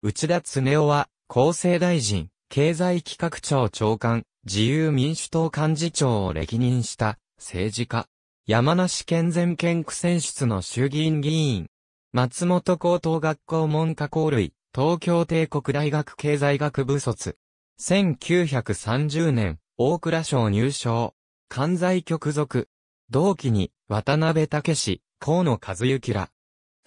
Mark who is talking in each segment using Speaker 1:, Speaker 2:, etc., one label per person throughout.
Speaker 1: 内田恒夫は、厚生大臣、経済企画庁長官、自由民主党幹事長を歴任した政治家。山梨県全県区選出の衆議院議員。松本高等学校文科校類、東京帝国大学経済学部卒。1930年、大蔵省入省。関西局属。同期に、渡辺武河野和幸ら。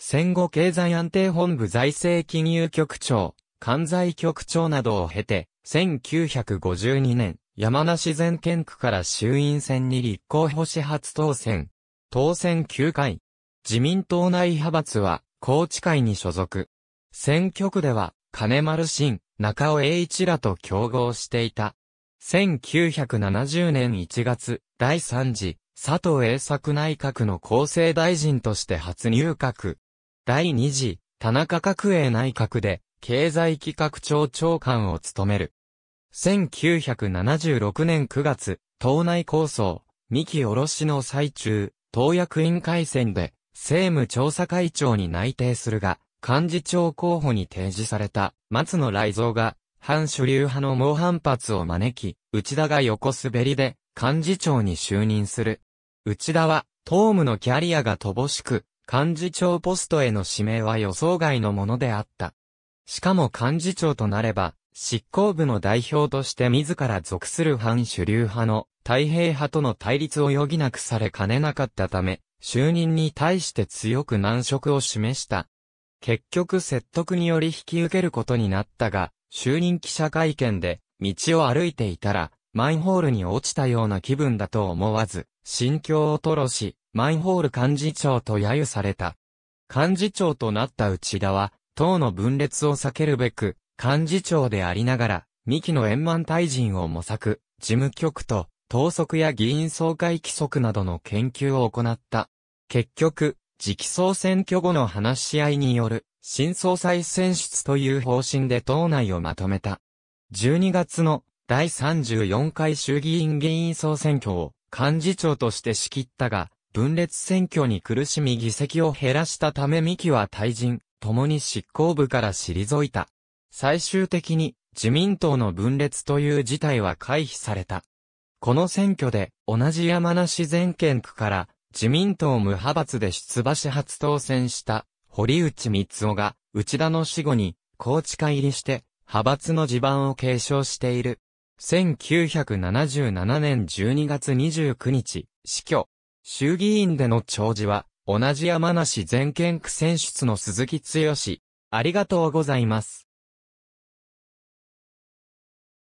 Speaker 1: 戦後経済安定本部財政金融局長、関西局長などを経て、1952年、山梨全県区から衆院選に立候補し初当選。当選9回。自民党内派閥は、高知会に所属。選挙区では、金丸新、中尾栄一らと競合していた。1970年1月、第3次、佐藤栄作内閣の厚生大臣として初入閣。第2次、田中角栄内閣で、経済企画庁長官を務める。1976年9月、党内構想、三木おろしの最中、党役員会選で、政務調査会長に内定するが、幹事長候補に提示された松野雷蔵が、反主流派の猛反発を招き、内田が横滑りで幹事長に就任する。内田は、党務のキャリアが乏しく、幹事長ポストへの指名は予想外のものであった。しかも幹事長となれば、執行部の代表として自ら属する反主流派の太平派との対立を余儀なくされかねなかったため、就任に対して強く難色を示した。結局説得により引き受けることになったが、就任記者会見で、道を歩いていたら、マンホールに落ちたような気分だと思わず、心境を吐露し、マイホール幹事長と揶揄された。幹事長となった内田は、党の分裂を避けるべく、幹事長でありながら、三木の円満退陣を模索、事務局と、党則や議員総会規則などの研究を行った。結局、次期総選挙後の話し合いによる、新総裁選出という方針で党内をまとめた。12月の第34回衆議院議員総選挙を幹事長として仕切ったが、分裂選挙に苦しみ議席を減らしたため三木は退陣、共に執行部から退いた。最終的に自民党の分裂という事態は回避された。この選挙で同じ山梨全県区から自民党無派閥で出馬し初当選した堀内光雄が内田の死後に高知会入りして派閥の地盤を継承している。1977年12月29日、死去。衆議院での弔辞は、同じ山梨全県区選出の鈴木剛。ありがとうございます。